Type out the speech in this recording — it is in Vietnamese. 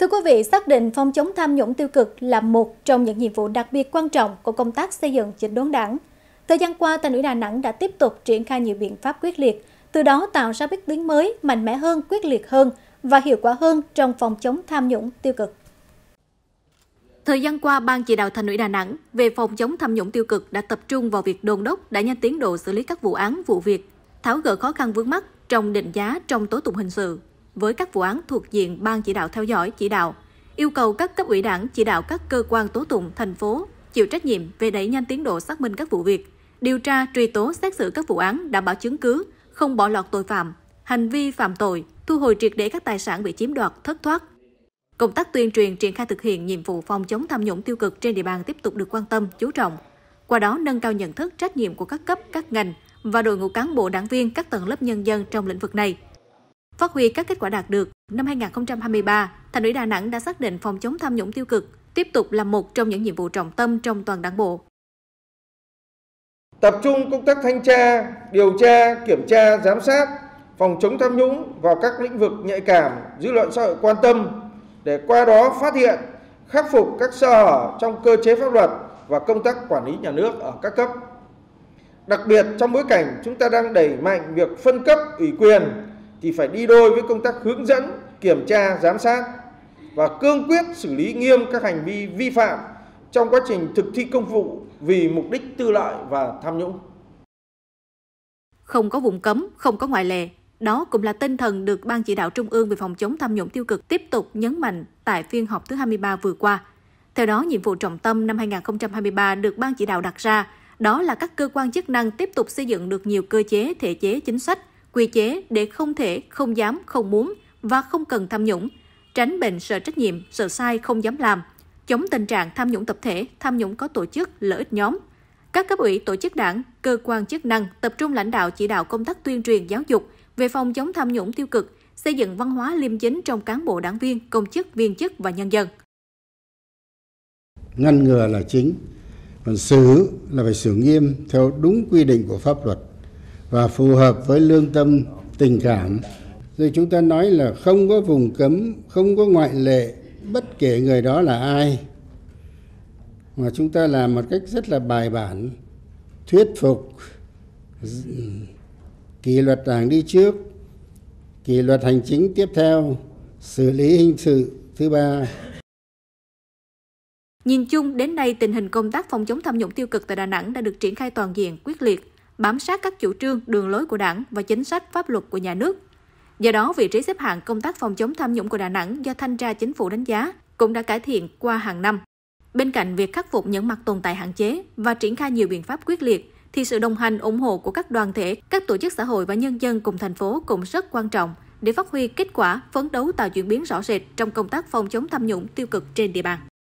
Thưa quý vị, xác định phòng chống tham nhũng tiêu cực là một trong những nhiệm vụ đặc biệt quan trọng của công tác xây dựng chỉnh đốn đảng. Thời gian qua, thành ủy Đà Nẵng đã tiếp tục triển khai nhiều biện pháp quyết liệt, từ đó tạo ra bước tiến mới, mạnh mẽ hơn, quyết liệt hơn và hiệu quả hơn trong phòng chống tham nhũng tiêu cực. Thời gian qua, Ban chỉ đạo Thành ủy Đà Nẵng về phòng chống tham nhũng tiêu cực đã tập trung vào việc đôn đốc đẩy nhanh tiến độ xử lý các vụ án, vụ việc, tháo gỡ khó khăn vướng mắt trong định giá trong tố tụng hình sự, với các vụ án thuộc diện Ban chỉ đạo theo dõi chỉ đạo, yêu cầu các cấp ủy đảng chỉ đạo các cơ quan tố tụng thành phố chịu trách nhiệm về đẩy nhanh tiến độ xác minh các vụ việc, điều tra, truy tố, xét xử các vụ án đảm bảo chứng cứ, không bỏ lọt tội phạm, hành vi phạm tội, thu hồi triệt để các tài sản bị chiếm đoạt, thất thoát. Công tác tuyên truyền triển khai thực hiện nhiệm vụ phòng chống tham nhũng tiêu cực trên địa bàn tiếp tục được quan tâm, chú trọng. Qua đó nâng cao nhận thức trách nhiệm của các cấp, các ngành và đội ngũ cán bộ đảng viên các tầng lớp nhân dân trong lĩnh vực này – Phát huy các kết quả đạt được, năm 2023, Thành ủy Đà Nẵng đã xác định phòng chống tham nhũng tiêu cực tiếp tục là một trong những nhiệm vụ trọng tâm trong toàn đảng bộ. Tập trung công tác thanh tra, điều tra, kiểm tra, giám sát, phòng chống tham nhũng vào các lĩnh vực nhạy cảm, dư luận xã hội quan tâm để qua đó phát hiện, khắc phục các sơ hở trong cơ chế pháp luật và công tác quản lý nhà nước ở các cấp. Đặc biệt trong bối cảnh chúng ta đang đẩy mạnh việc phân cấp ủy quyền thì phải đi đôi với công tác hướng dẫn, kiểm tra, giám sát và cương quyết xử lý nghiêm các hành vi vi phạm trong quá trình thực thi công vụ vì mục đích tư lợi và tham nhũng. Không có vùng cấm, không có ngoại lệ. Đó cũng là tinh thần được Ban chỉ đạo Trung ương về phòng chống tham nhũng tiêu cực tiếp tục nhấn mạnh tại phiên họp thứ 23 vừa qua. Theo đó, nhiệm vụ trọng tâm năm 2023 được Ban chỉ đạo đặt ra đó là các cơ quan chức năng tiếp tục xây dựng được nhiều cơ chế, thể chế, chính sách quy chế để không thể, không dám, không muốn và không cần tham nhũng, tránh bệnh sợ trách nhiệm, sợ sai không dám làm, chống tình trạng tham nhũng tập thể, tham nhũng có tổ chức, lợi ích nhóm. Các cấp ủy tổ chức đảng, cơ quan chức năng tập trung lãnh đạo chỉ đạo công tác tuyên truyền giáo dục về phòng chống tham nhũng tiêu cực, xây dựng văn hóa liêm chính trong cán bộ đảng viên, công chức, viên chức và nhân dân. Ngăn ngừa là chính, còn xử là phải xử nghiêm theo đúng quy định của pháp luật và phù hợp với lương tâm tình cảm rồi chúng ta nói là không có vùng cấm không có ngoại lệ bất kể người đó là ai mà chúng ta làm một cách rất là bài bản thuyết phục kỷ luật đảng đi trước kỷ luật hành chính tiếp theo xử lý hình sự thứ ba Nhìn chung, đến nay tình hình công tác phòng chống tham nhũng tiêu cực tại Đà Nẵng đã được triển khai toàn diện, quyết liệt, bám sát các chủ trương, đường lối của Đảng và chính sách pháp luật của nhà nước. Do đó, vị trí xếp hạng công tác phòng chống tham nhũng của Đà Nẵng do thanh tra chính phủ đánh giá cũng đã cải thiện qua hàng năm. Bên cạnh việc khắc phục những mặt tồn tại hạn chế và triển khai nhiều biện pháp quyết liệt, thì sự đồng hành ủng hộ của các đoàn thể, các tổ chức xã hội và nhân dân cùng thành phố cũng rất quan trọng để phát huy kết quả phấn đấu tạo chuyển biến rõ rệt trong công tác phòng chống tham nhũng tiêu cực trên địa bàn.